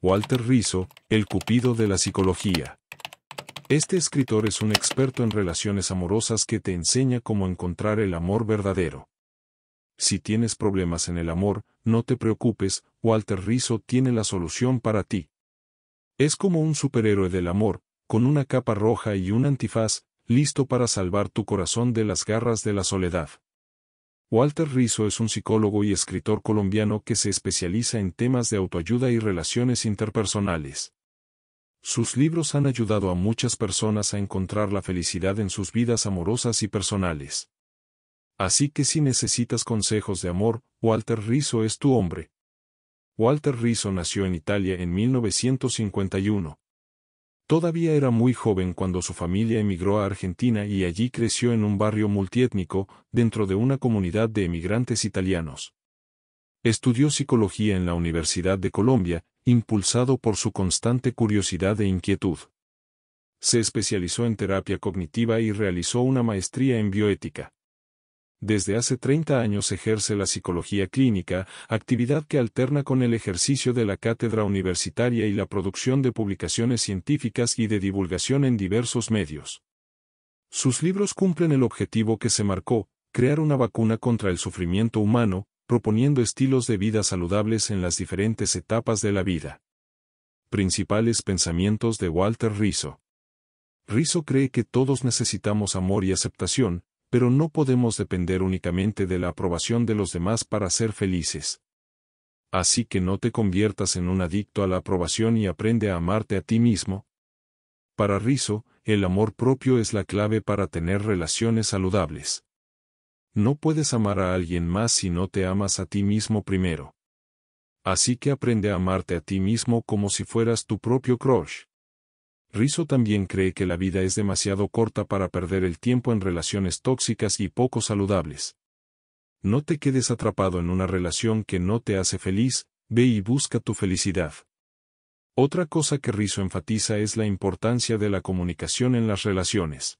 Walter Rizzo, el cupido de la psicología. Este escritor es un experto en relaciones amorosas que te enseña cómo encontrar el amor verdadero. Si tienes problemas en el amor, no te preocupes, Walter Rizzo tiene la solución para ti. Es como un superhéroe del amor, con una capa roja y un antifaz, listo para salvar tu corazón de las garras de la soledad. Walter Rizzo es un psicólogo y escritor colombiano que se especializa en temas de autoayuda y relaciones interpersonales. Sus libros han ayudado a muchas personas a encontrar la felicidad en sus vidas amorosas y personales. Así que si necesitas consejos de amor, Walter Rizzo es tu hombre. Walter Rizzo nació en Italia en 1951. Todavía era muy joven cuando su familia emigró a Argentina y allí creció en un barrio multiétnico, dentro de una comunidad de emigrantes italianos. Estudió psicología en la Universidad de Colombia, impulsado por su constante curiosidad e inquietud. Se especializó en terapia cognitiva y realizó una maestría en bioética. Desde hace 30 años ejerce la psicología clínica, actividad que alterna con el ejercicio de la cátedra universitaria y la producción de publicaciones científicas y de divulgación en diversos medios. Sus libros cumplen el objetivo que se marcó, crear una vacuna contra el sufrimiento humano, proponiendo estilos de vida saludables en las diferentes etapas de la vida. Principales pensamientos de Walter Rizzo. Rizzo cree que todos necesitamos amor y aceptación, pero no podemos depender únicamente de la aprobación de los demás para ser felices. Así que no te conviertas en un adicto a la aprobación y aprende a amarte a ti mismo. Para Rizzo, el amor propio es la clave para tener relaciones saludables. No puedes amar a alguien más si no te amas a ti mismo primero. Así que aprende a amarte a ti mismo como si fueras tu propio crush. Rizzo también cree que la vida es demasiado corta para perder el tiempo en relaciones tóxicas y poco saludables. No te quedes atrapado en una relación que no te hace feliz, ve y busca tu felicidad. Otra cosa que Rizzo enfatiza es la importancia de la comunicación en las relaciones.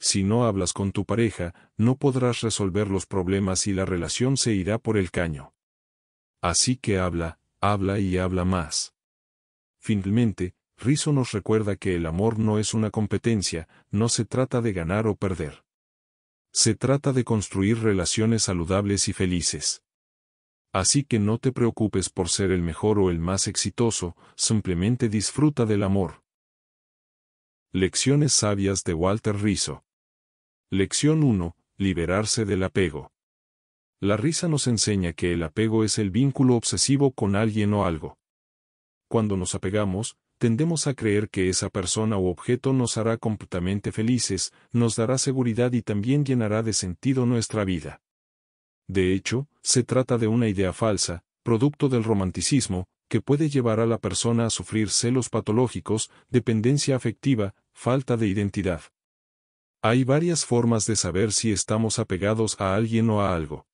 Si no hablas con tu pareja, no podrás resolver los problemas y la relación se irá por el caño. Así que habla, habla y habla más. Finalmente, Rizo nos recuerda que el amor no es una competencia, no se trata de ganar o perder. Se trata de construir relaciones saludables y felices. Así que no te preocupes por ser el mejor o el más exitoso, simplemente disfruta del amor. Lecciones sabias de Walter Rizo Lección 1. Liberarse del apego. La risa nos enseña que el apego es el vínculo obsesivo con alguien o algo. Cuando nos apegamos, tendemos a creer que esa persona u objeto nos hará completamente felices, nos dará seguridad y también llenará de sentido nuestra vida. De hecho, se trata de una idea falsa, producto del romanticismo, que puede llevar a la persona a sufrir celos patológicos, dependencia afectiva, falta de identidad. Hay varias formas de saber si estamos apegados a alguien o a algo.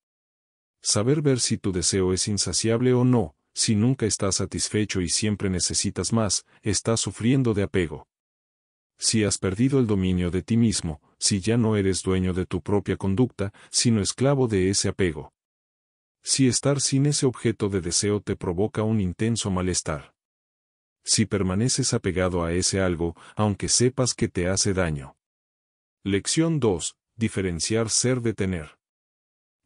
Saber ver si tu deseo es insaciable o no, si nunca estás satisfecho y siempre necesitas más, estás sufriendo de apego. Si has perdido el dominio de ti mismo, si ya no eres dueño de tu propia conducta, sino esclavo de ese apego. Si estar sin ese objeto de deseo te provoca un intenso malestar. Si permaneces apegado a ese algo, aunque sepas que te hace daño. Lección 2. Diferenciar ser de tener.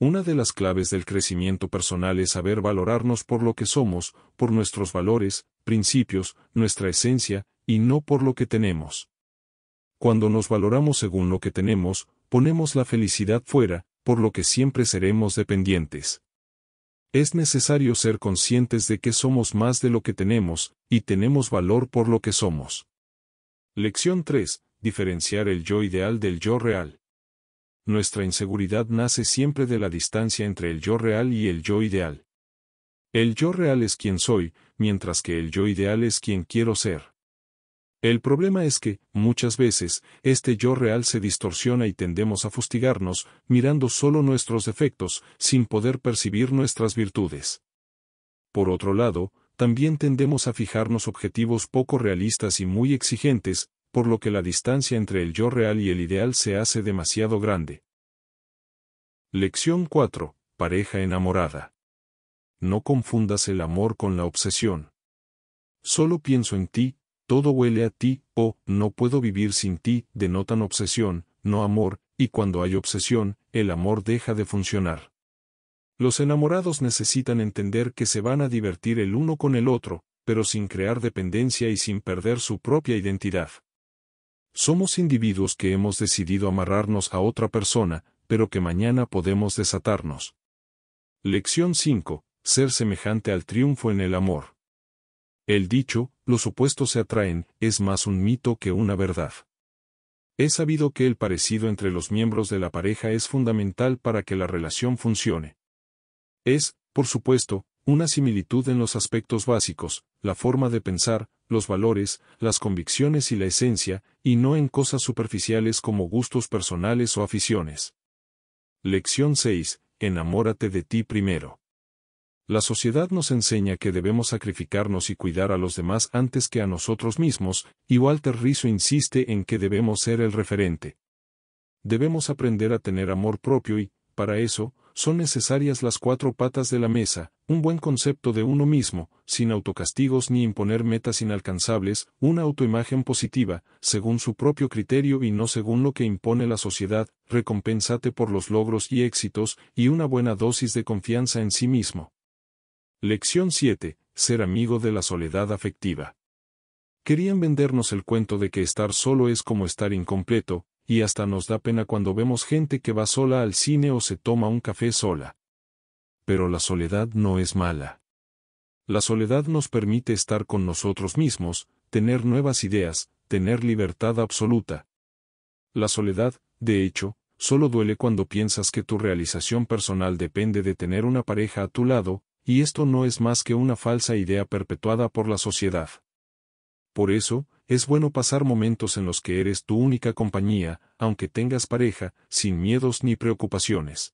Una de las claves del crecimiento personal es saber valorarnos por lo que somos, por nuestros valores, principios, nuestra esencia, y no por lo que tenemos. Cuando nos valoramos según lo que tenemos, ponemos la felicidad fuera, por lo que siempre seremos dependientes. Es necesario ser conscientes de que somos más de lo que tenemos, y tenemos valor por lo que somos. Lección 3. Diferenciar el yo ideal del yo real nuestra inseguridad nace siempre de la distancia entre el yo real y el yo ideal. El yo real es quien soy, mientras que el yo ideal es quien quiero ser. El problema es que, muchas veces, este yo real se distorsiona y tendemos a fustigarnos, mirando solo nuestros defectos, sin poder percibir nuestras virtudes. Por otro lado, también tendemos a fijarnos objetivos poco realistas y muy exigentes, por lo que la distancia entre el yo real y el ideal se hace demasiado grande. Lección 4. Pareja enamorada. No confundas el amor con la obsesión. Solo pienso en ti, todo huele a ti, o, no puedo vivir sin ti, denotan obsesión, no amor, y cuando hay obsesión, el amor deja de funcionar. Los enamorados necesitan entender que se van a divertir el uno con el otro, pero sin crear dependencia y sin perder su propia identidad. Somos individuos que hemos decidido amarrarnos a otra persona, pero que mañana podemos desatarnos. Lección 5. Ser semejante al triunfo en el amor. El dicho, los opuestos se atraen, es más un mito que una verdad. He sabido que el parecido entre los miembros de la pareja es fundamental para que la relación funcione. Es, por supuesto, una similitud en los aspectos básicos, la forma de pensar, los valores, las convicciones y la esencia, y no en cosas superficiales como gustos personales o aficiones. Lección 6. Enamórate de ti primero. La sociedad nos enseña que debemos sacrificarnos y cuidar a los demás antes que a nosotros mismos, y Walter Rizzo insiste en que debemos ser el referente. Debemos aprender a tener amor propio y, para eso, son necesarias las cuatro patas de la mesa, un buen concepto de uno mismo, sin autocastigos ni imponer metas inalcanzables, una autoimagen positiva, según su propio criterio y no según lo que impone la sociedad, recompénsate por los logros y éxitos, y una buena dosis de confianza en sí mismo. Lección 7. Ser amigo de la soledad afectiva. Querían vendernos el cuento de que estar solo es como estar incompleto, y hasta nos da pena cuando vemos gente que va sola al cine o se toma un café sola. Pero la soledad no es mala. La soledad nos permite estar con nosotros mismos, tener nuevas ideas, tener libertad absoluta. La soledad, de hecho, solo duele cuando piensas que tu realización personal depende de tener una pareja a tu lado, y esto no es más que una falsa idea perpetuada por la sociedad. Por eso, es bueno pasar momentos en los que eres tu única compañía, aunque tengas pareja, sin miedos ni preocupaciones.